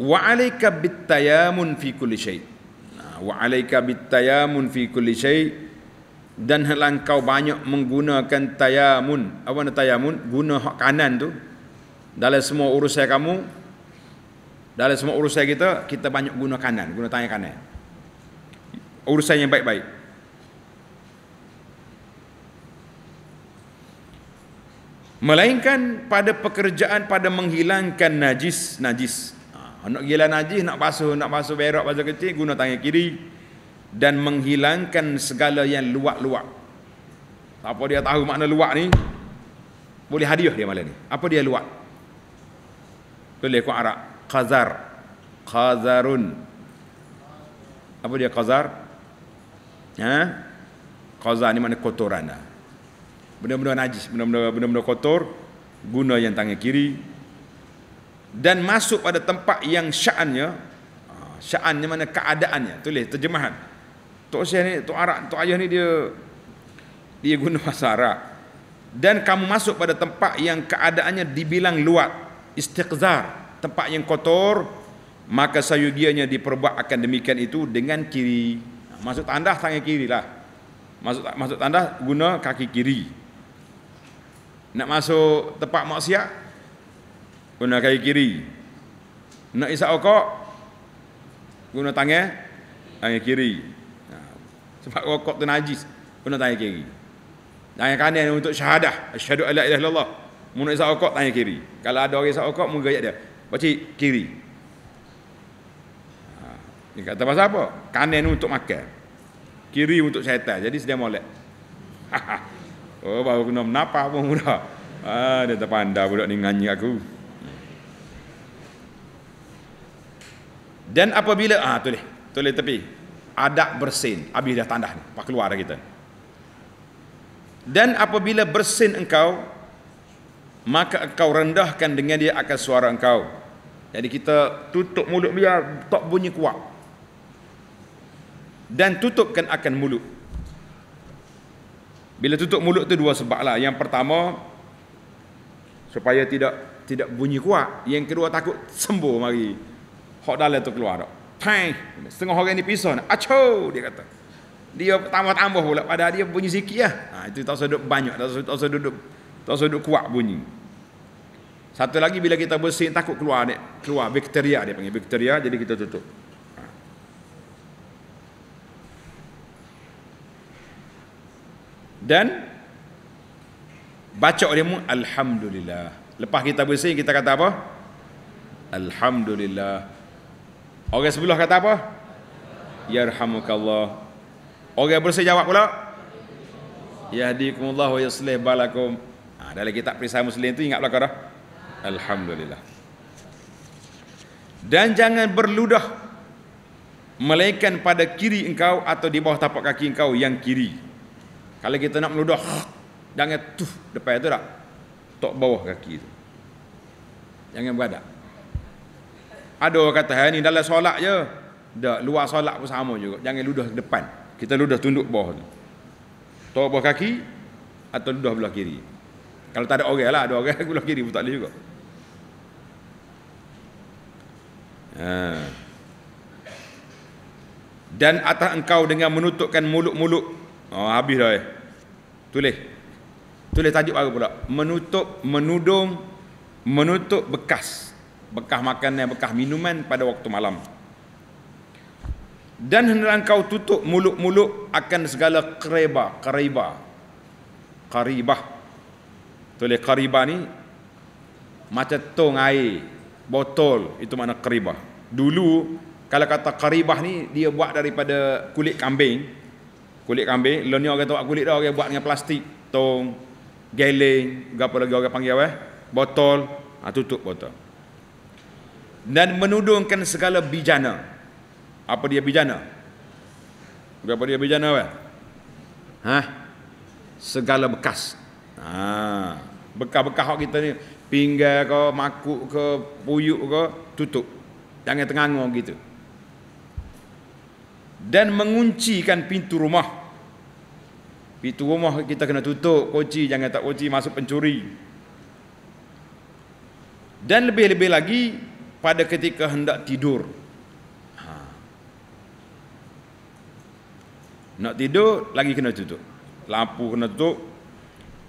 wa alayka bitayamun fi kulli shay wa alayka bitayamun fi kulli shay dan hendaklah kau banyak menggunakan tayamun apa nama tayamun guna hak kanan tu dalam semua urusan kamu dalam semua urusan kita kita banyak guna kanan guna tangan kanan urusan yang baik-baik Melainkan pada pekerjaan pada menghilangkan najis-najis. Anak gila najis, nak basuh, nak basuh berak, basuh kecil, guna tangan kiri. Dan menghilangkan segala yang luak-luak. Apa dia tahu makna luak ni? Boleh hadiah dia malam ni. Apa dia luak? Boleh kau arak. Qazar. Qazarun. Apa dia qazar? Ha? Qazar ni makna kotoran Benda-benda najis, benda-benda benda-benda kotor, guna yang tangan kiri, dan masuk pada tempat yang sya'annya ah, sya'annya mana keadaannya tulis terjemahan Tok Syekh ni Tok Arab Tok Ayah ni dia dia guna bahasa Arab dan kamu masuk pada tempat yang keadaannya dibilang luat istiqzar tempat yang kotor maka sayugianya diperbuat akan demikian itu dengan kiri masuk tandas tangan kiri lah masuk masuk tandas guna kaki kiri nak masuk tempat maksiat guna kaki kiri nak isap okok guna tangan tangan kiri ha. sebab okok tu najis guna tangan kiri tangan kanan untuk syahadah asyhadu ala ilaha illallah mun nak okok rokok tangan kiri kalau ada orang isap rokok mun dia baca kiri ha. ini kata pasal apa? Kanan untuk makan. Kiri untuk syaitan. Jadi sedia molek. oh, baru kena menapa pun mudah. Ah, dia terpandang budak ni nganyi aku. Dan apabila ah tulis, tulis tepi. Adab bersin, habis dah tandah ni, pak keluar dah kita. Dan apabila bersin engkau, maka engkau rendahkan dengan dia akan suara engkau. Jadi kita tutup mulut dia tak bunyi kuat. Dan tutupkan akan mulut. Bila tutup mulut tu dua sebab lah. Yang pertama supaya tidak tidak bunyi kuat. Yang kedua takut sembuh mari hok dalam tu keluar dak. Tang, setengah orang ni pisau nak. Acho dia kata. Dia tambah-tambah pula pada dia bunyi zikirlah. Ya. Ha itu tak usah duduk banyak, tak usah, tak usah duduk tak usah duduk kuat bunyi. Satu lagi bila kita bersin takut keluar ni, keluar bakteria dia panggil bakteria jadi kita tutup. Ha. Dan baca olehmu alhamdulillah. Lepas kita bersin kita kata apa? Alhamdulillah. Orang sebelah kata apa? Ya Yarhamukallah. Orang saya jawab pula. Yahdikumullah wa yuslih balakum. Ha, dalam kitab perisai muslim tu ingat belakang dah. Alhamdulillah. Dan jangan berludah melainkan pada kiri engkau atau di bawah tapak kaki engkau yang kiri. Kalau kita nak meludah, jangan tuh depan tu tak. Tok bawah kaki tu. Jangan beradab. Ada orang kata, ini ha, dalam solat je. dah luar solat pun sama juga. Jangan ludah ke depan. Kita ludah tunduk bawah tu. Tuk bawah kaki atau ludah belah kiri. Kalau tak ada orang lah, ada orang belah kiri pun tak boleh juga. Ha. Dan atas engkau dengan menutupkan mulut-mulut. Oh, ha, habis dah eh. Tulis. Tulis tajuk baru pula. Menutup, menudung, menutup Bekas bekah makanan, bekah minuman pada waktu malam. Dan hendak engkau tutup mulut-mulut akan segala kereba, kereba, karibah. Tole kariba ni macam tong air, botol, itu mana kereba. Dulu kalau kata karibah ni dia buat daripada kulit kambing. Kulit kambing, Lepas ni orang kata kulit dah, orang buat dengan plastik, tong, geling, apa lagi orang panggil eh, botol, ha, tutup botol dan menudungkan segala bijana. Apa dia bijana? Berapa dia bijana apa? Ha? Segala bekas. Ha. Bekas-bekas hak kita ni pinggir ke, makuk ke, puyuk ke, tutup. Jangan tengangur gitu. Dan menguncikan pintu rumah. Pintu rumah kita kena tutup, kunci jangan tak kunci masuk pencuri. Dan lebih-lebih lagi pada ketika hendak tidur ha. nak tidur lagi kena tutup lampu kena tutup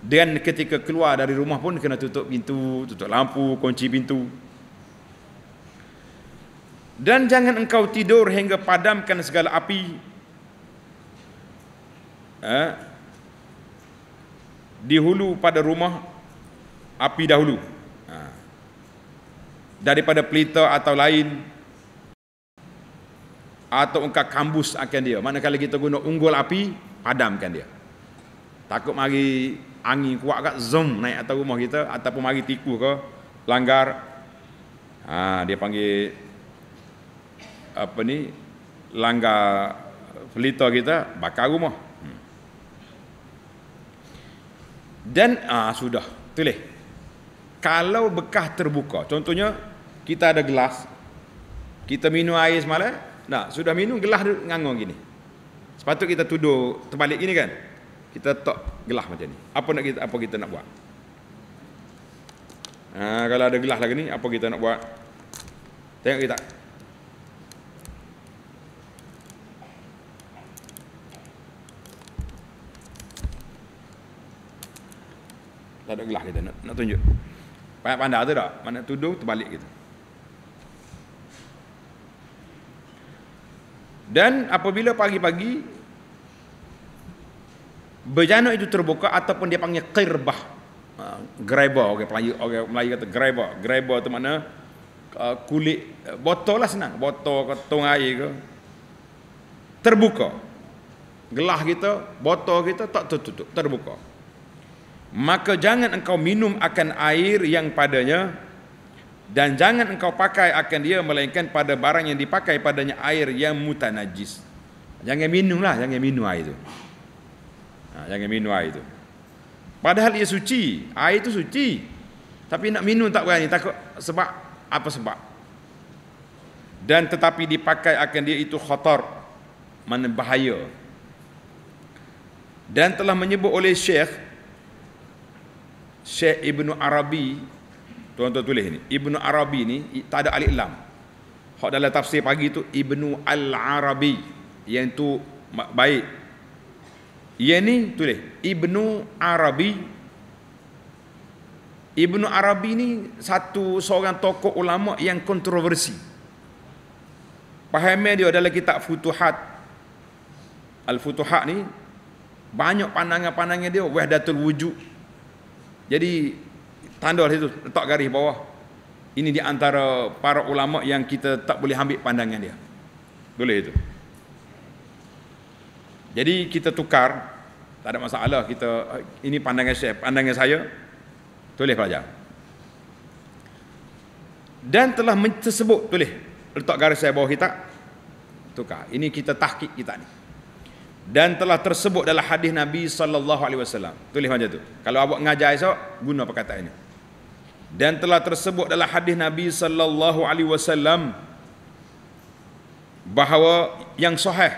dan ketika keluar dari rumah pun kena tutup pintu tutup lampu kunci pintu dan jangan engkau tidur hingga padamkan segala api eh, ha. di hulu pada rumah api dahulu daripada pelita atau lain atau engkau kambus akan dia manakala kita guna unggul api padamkan dia takut mari angin kuat kat zoom naik atas rumah kita ataupun mari tikus ke langgar ha, dia panggil apa ni langgar pelita kita bakar rumah hmm. dan ah ha, sudah tulis kalau bekah terbuka contohnya kita ada gelas kita minum air semalam nah sudah minum gelas nganggung gini sepatut kita tuduh terbalik gini kan kita tak gelas macam ni apa nak kita apa kita nak buat ha, kalau ada gelas lagi ni apa kita nak buat tengok kita Tak ada gelas kita nak, nak tunjuk. Pandai-pandai tu tak? Mana tuduh terbalik gitu. Dan apabila pagi-pagi Bejana itu terbuka ataupun dia panggil qirbah. Uh, greba orang okay, Melayu orang okay, Melayu kata greba. Greba tu makna ha, kulit uh, botol lah senang. Botol ke tong air ke. Terbuka. Gelah kita, botol kita tak tertutup, terbuka. Maka jangan engkau minum akan air yang padanya dan jangan engkau pakai akan dia melainkan pada barang yang dipakai padanya air yang mutanajis. Jangan minumlah, jangan minum air itu. Ha, jangan minum air itu. Padahal ia suci, air itu suci. Tapi nak minum tak berani, takut sebab apa sebab? Dan tetapi dipakai akan dia itu khatar, mana bahaya. Dan telah menyebut oleh Syekh Syekh Ibn Arabi Tuan-tuan tulis ni, Ibnu Arabi ni tak ada alif lam. Hak dalam tafsir pagi tu Ibnu Al-Arabi yang tu baik. Yang ni tulis Ibnu Arabi Ibnu Arabi ni satu seorang tokoh ulama yang kontroversi. Pahamnya dia adalah kitab Futuhat Al-Futuhat ni banyak pandangan-pandangan dia wahdatul wujud. Jadi tanda di situ letak garis bawah ini di antara para ulama yang kita tak boleh ambil pandangan dia boleh itu jadi kita tukar tak ada masalah kita ini pandangan saya pandangan saya tulis saja. dan telah tersebut tulis letak garis saya bawah kita tukar ini kita tahqiq kita ni dan telah tersebut dalam hadis Nabi sallallahu alaihi wasallam tulis macam tu kalau awak ngajar esok guna perkataan ini dan telah tersebut dalam hadis Nabi sallallahu alaihi wasallam bahawa yang sahih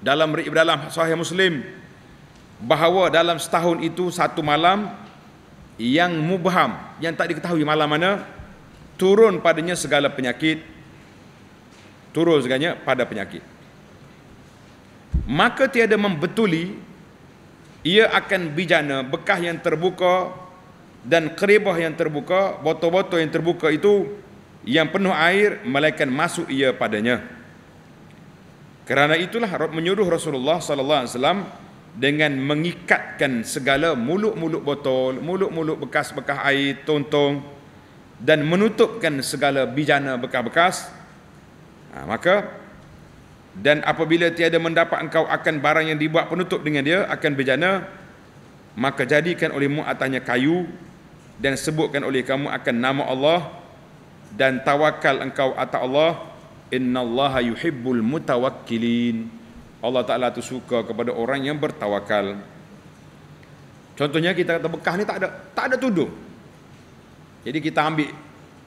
dalam dalam sahih Muslim bahawa dalam setahun itu satu malam yang mubham yang tak diketahui malam mana turun padanya segala penyakit turun segalanya pada penyakit maka tiada membetuli ia akan bijana bekah yang terbuka dan keribah yang terbuka, botol-botol yang terbuka itu yang penuh air, malaikat masuk ia padanya. Kerana itulah menyuruh Rasulullah sallallahu alaihi wasallam dengan mengikatkan segala mulut-mulut botol, mulut-mulut bekas-bekas air, tontong dan menutupkan segala bijana bekas-bekas. Ha, maka dan apabila tiada mendapat engkau akan barang yang dibuat penutup dengan dia akan bejana maka jadikan oleh mu kayu dan sebutkan oleh kamu akan nama Allah dan tawakal engkau atas Allah innallaha yuhibbul mutawakkilin Allah Taala tu suka kepada orang yang bertawakal contohnya kita kata bekah ni tak ada tak ada tudung jadi kita ambil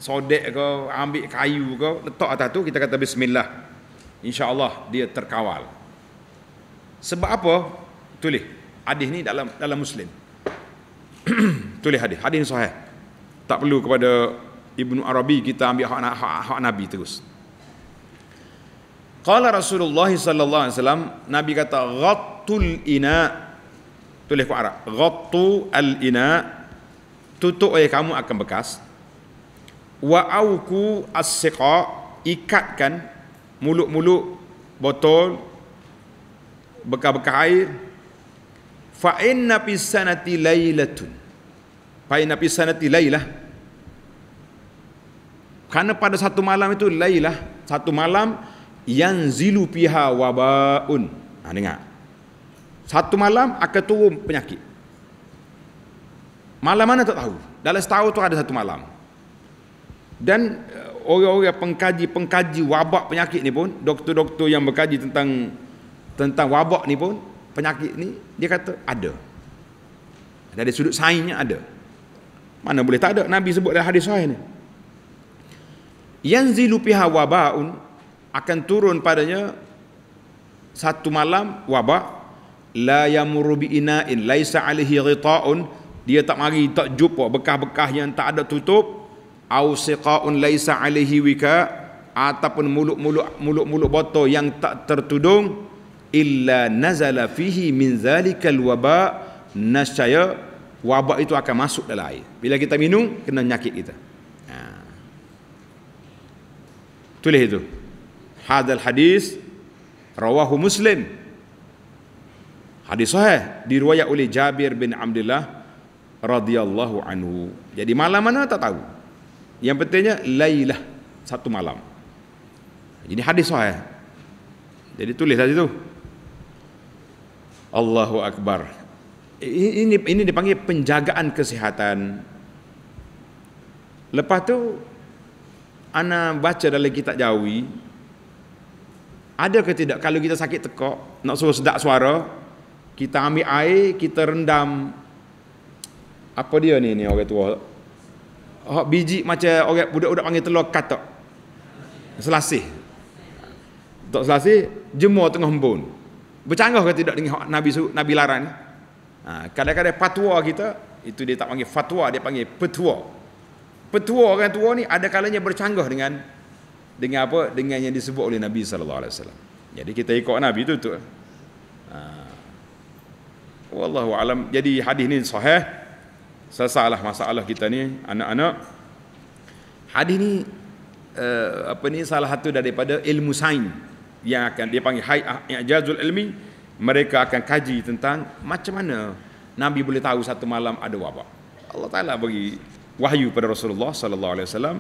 sodek ke ambil kayu ke letak atas tu kita kata bismillah insyaallah dia terkawal sebab apa tulis hadis ni dalam dalam muslim tulis hadis hadis ni sahih tak perlu kepada Ibnu Arabi kita ambil hak, hak, hak Nabi terus Qala Rasulullah sallallahu alaihi wasallam Nabi kata ghattul ina tulis ke Arab ghattu al ina tutup oleh kamu akan bekas wa auku as ikatkan mulut-mulut botol bekas-bekas air fa inna fis sanati lailatun fa inna fis sanati lailah karena pada satu malam itu lailah satu malam yang zilu piha wabaun ha, dengar satu malam akan turun penyakit malam mana tak tahu dalam setahun tu ada satu malam dan eh, orang-orang pengkaji-pengkaji wabak penyakit ni pun doktor-doktor yang berkaji tentang tentang wabak ni pun penyakit ni dia kata ada dari sudut sainsnya ada mana boleh tak ada nabi sebut dalam hadis sahih ni yanzilu piha wabaun akan turun padanya satu malam waba la yamuru biina'in laisa alaihi ghita'un dia tak mari tak jumpa bekah-bekah yang tak ada tutup au siqa'un laisa alaihi wika ataupun muluk-muluk muluk-muluk botol yang tak tertudung illa nazala fihi min zalikal waba nasyaya wabak itu akan masuk dalam air bila kita minum kena nyakit kita ha. tulis itu hadal hadis rawahu muslim hadis sahih diriwayat oleh Jabir bin Abdullah radhiyallahu anhu jadi malam mana tak tahu yang pentingnya laylah satu malam jadi hadis sahih jadi tulislah situ Allahu Akbar. Ini ini dipanggil penjagaan kesihatan. Lepas tu ana baca dalam kitab Jawi ada ke tidak kalau kita sakit tekak nak suruh sedak suara kita ambil air kita rendam apa dia ni ni orang tua hak biji macam orang budak-budak panggil telur katak selasih tak selasih jemur tengah hembun Bercanggah ke tidak dengan Nabi Nabi larang ha, kadang-kadang fatwa kita itu dia tak panggil fatwa, dia panggil petua. Petua orang tua ni ada kalanya bercanggah dengan dengan apa? Dengan yang disebut oleh Nabi saw. Jadi kita ikut Nabi itu tu. Ha. alam. Jadi hadis ni sahih. Selesailah masalah kita ni anak-anak. Hadis ni uh, apa ni salah satu daripada ilmu sains yang akan dia panggil hai'ah i'jazul ilmi mereka akan kaji tentang macam mana nabi boleh tahu satu malam ada wabak Allah Taala bagi wahyu pada Rasulullah sallallahu alaihi wasallam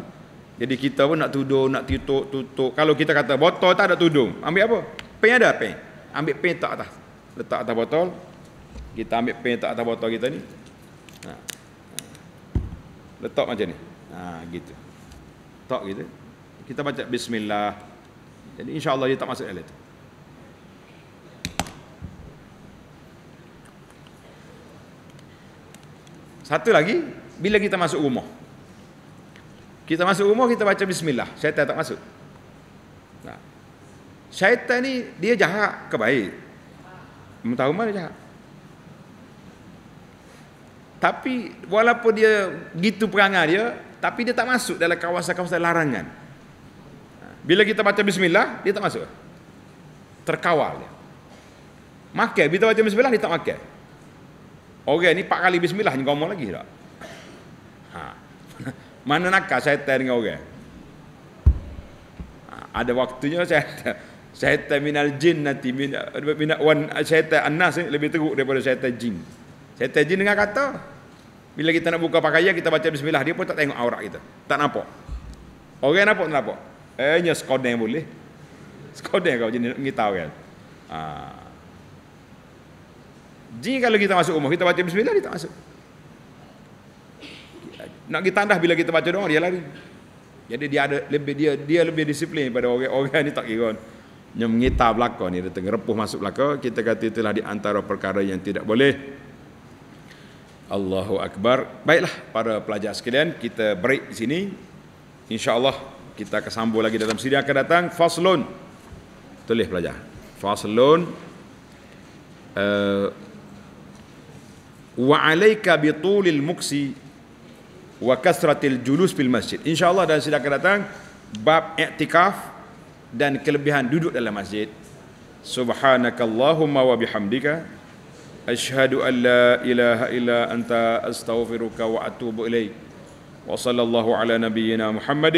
jadi kita pun nak tuduh nak tutup tutup kalau kita kata botol tak ada tudung ambil apa pen ada pen ambil pen tak atas letak atas botol kita ambil pen tak atas botol kita ni ha. letak macam ni ha gitu tak gitu kita baca bismillah jadi insya-Allah dia tak masuk dalam tu. Satu lagi, bila kita masuk rumah. Kita masuk rumah kita baca bismillah, syaitan tak masuk. Nah. Syaitan ni dia jahat ke baik? tahu mana dia jahat. Tapi walaupun dia gitu perangai dia, tapi dia tak masuk dalam kawasan-kawasan larangan. Bila kita baca bismillah, dia tak masuk. Terkawal dia. Makan, bila baca bismillah, dia tak makan. Orang okay, ni empat kali bismillah, ni ngomong lagi tak? Ha. Mana nakal saya dengan orang? Okay? Ha. Ada waktunya saya, saya terminal jin nanti. Minal, wan, saya anas lebih teruk daripada syaitan jin. Syaitan jin dengar kata. Bila kita nak buka pakaian, kita baca bismillah. Dia pun tak tengok aurat kita. Tak nampak. Orang okay, nampak, tak nampak. Eh, nya skodeng boleh. Skodeng kau jenis ni tahu kan. Ha. Jadi kalau kita masuk rumah, kita baca bismillah, dia tak masuk. Nak kita tandas bila kita baca doa, dia lari. Jadi dia ada lebih dia dia lebih disiplin pada orang-orang ni tak kira. Nya mengita belakang ni, dia tengah repuh masuk belakang, kita kata itulah di antara perkara yang tidak boleh. Allahu Akbar. Baiklah, para pelajar sekalian, kita break di sini. Insya Allah kita akan sambung lagi dalam siri akan datang faslun tulis ya, pelajar faslun eh, wa alayka bi tulil muksi wa kasratil julus bil masjid insyaallah dalam siri akan datang bab i'tikaf dan kelebihan duduk dalam masjid subhanakallahumma wa bihamdika ashhadu an la ilaha illa anta astaghfiruka wa atubu ilaik وصلى الله على نبينا محمد